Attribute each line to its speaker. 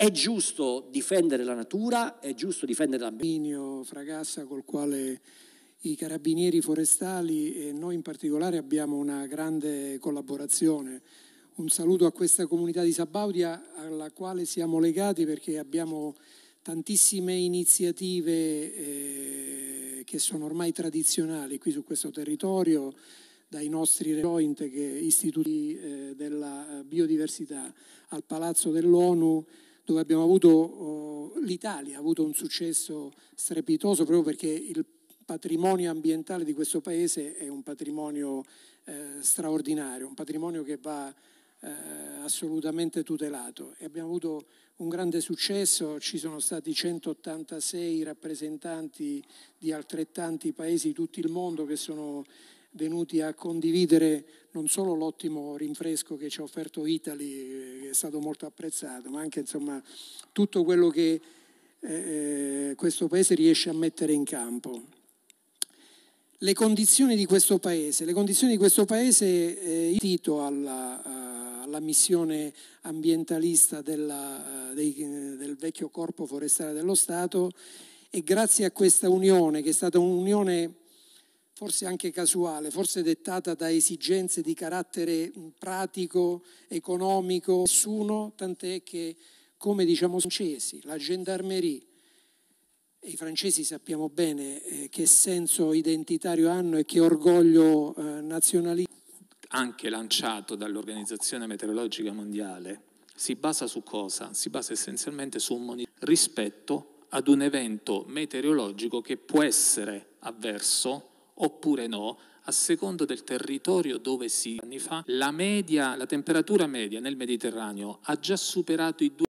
Speaker 1: È giusto difendere la natura, è giusto difendere l'ambiente. Il Fragassa col quale i carabinieri forestali e noi in particolare abbiamo una grande collaborazione. Un saluto a questa comunità di Sabaudia alla quale siamo legati perché abbiamo tantissime iniziative eh, che sono ormai tradizionali qui su questo territorio, dai nostri joint che istituti eh, della eh, biodiversità al Palazzo dell'ONU dove abbiamo avuto, oh, l'Italia ha avuto un successo strepitoso proprio perché il patrimonio ambientale di questo paese è un patrimonio eh, straordinario, un patrimonio che va eh, assolutamente tutelato e abbiamo avuto un grande successo, ci sono stati 186 rappresentanti di altrettanti paesi di tutto il mondo che sono venuti a condividere non solo l'ottimo rinfresco che ci ha offerto Italy eh, è stato molto apprezzato, ma anche insomma, tutto quello che eh, eh, questo Paese riesce a mettere in campo. Le condizioni di questo Paese, le condizioni di questo Paese, eh, io alla, eh, alla missione ambientalista della, eh, dei, del vecchio corpo forestale dello Stato e grazie a questa unione, che è stata un'unione forse anche casuale, forse dettata da esigenze di carattere pratico, economico, nessuno, tant'è che, come diciamo i francesi, la gendarmerie, e i francesi sappiamo bene eh, che senso identitario hanno e che orgoglio eh, nazionalista.
Speaker 2: Anche lanciato dall'Organizzazione Meteorologica Mondiale, si basa su cosa? Si basa essenzialmente su un monitoraggio rispetto ad un evento meteorologico che può essere avverso oppure no, a secondo del territorio dove si anni fa, la, media, la temperatura media nel Mediterraneo ha già superato i 2